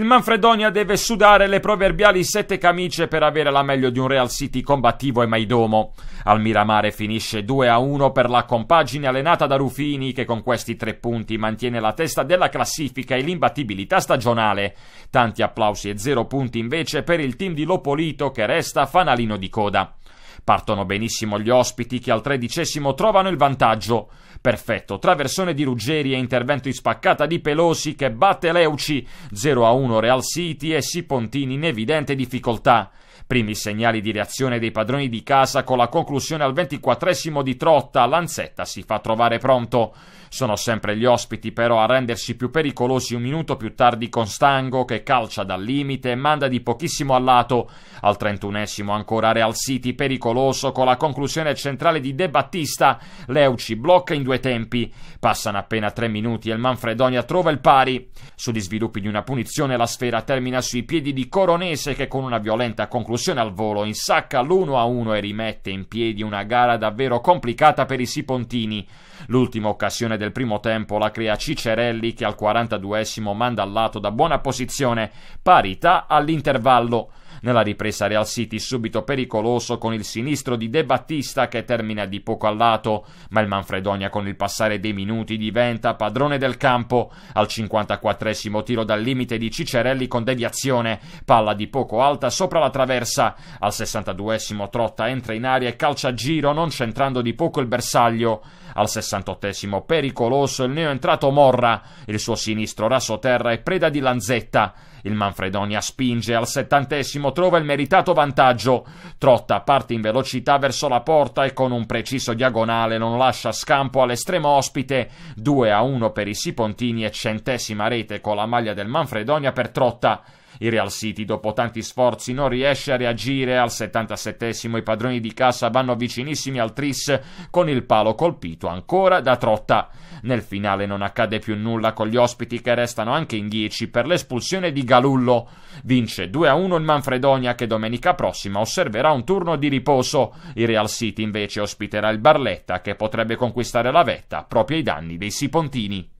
Il Manfredonia deve sudare le proverbiali sette camicie per avere la meglio di un Real City combattivo e maidomo. Al Miramare finisce 2-1 per la compagine allenata da Rufini che con questi tre punti mantiene la testa della classifica e l'imbattibilità stagionale. Tanti applausi e zero punti invece per il team di Lopolito che resta fanalino di coda. Partono benissimo gli ospiti che al tredicesimo trovano il vantaggio. Perfetto, traversone di Ruggeri e intervento in spaccata di Pelosi che batte Leuci 0-1 Real City e Sipontini in evidente difficoltà. Primi segnali di reazione dei padroni di casa con la conclusione al 24 di Trotta, Lanzetta si fa trovare pronto. Sono sempre gli ospiti però a rendersi più pericolosi un minuto più tardi con Stango che calcia dal limite e manda di pochissimo a lato. Al 31 ancora Real City pericoloso con la conclusione centrale di De Battista. Leuci blocca in due tempi. Passano appena tre minuti e il Manfredonia trova il pari. Sugli sviluppi di una punizione la sfera termina sui piedi di Coronese che con una violenta conclusione conclusione al volo, insacca l'1-1 e rimette in piedi una gara davvero complicata per i Sipontini. L'ultima occasione del primo tempo la crea Cicerelli che al 42esimo manda al lato da buona posizione, parità all'intervallo. Nella ripresa Real City subito pericoloso con il sinistro di De Battista che termina di poco al lato, ma il Manfredonia con il passare dei minuti diventa padrone del campo. Al 54 tiro dal limite di Cicerelli con deviazione, palla di poco alta sopra la traversa. Al 62 Trotta entra in aria e calcia a giro non centrando di poco il bersaglio. Al 68 pericoloso il neo entrato Morra, il suo sinistro raso terra e preda di Lanzetta. Il Manfredonia spinge al settantesimo, trova il meritato vantaggio. Trotta parte in velocità verso la porta e con un preciso diagonale non lascia scampo all'estremo ospite. 2 a 1 per i Sipontini e centesima rete con la maglia del Manfredonia per Trotta. Il Real City, dopo tanti sforzi, non riesce a reagire. Al 77 i padroni di cassa vanno vicinissimi al tris con il palo colpito ancora da Trotta. Nel finale non accade più nulla con gli ospiti che restano anche in 10 per l'espulsione di Galullo. Vince 2-1 il Manfredonia che domenica prossima osserverà un turno di riposo. Il Real City invece ospiterà il Barletta che potrebbe conquistare la vetta proprio ai danni dei Sipontini.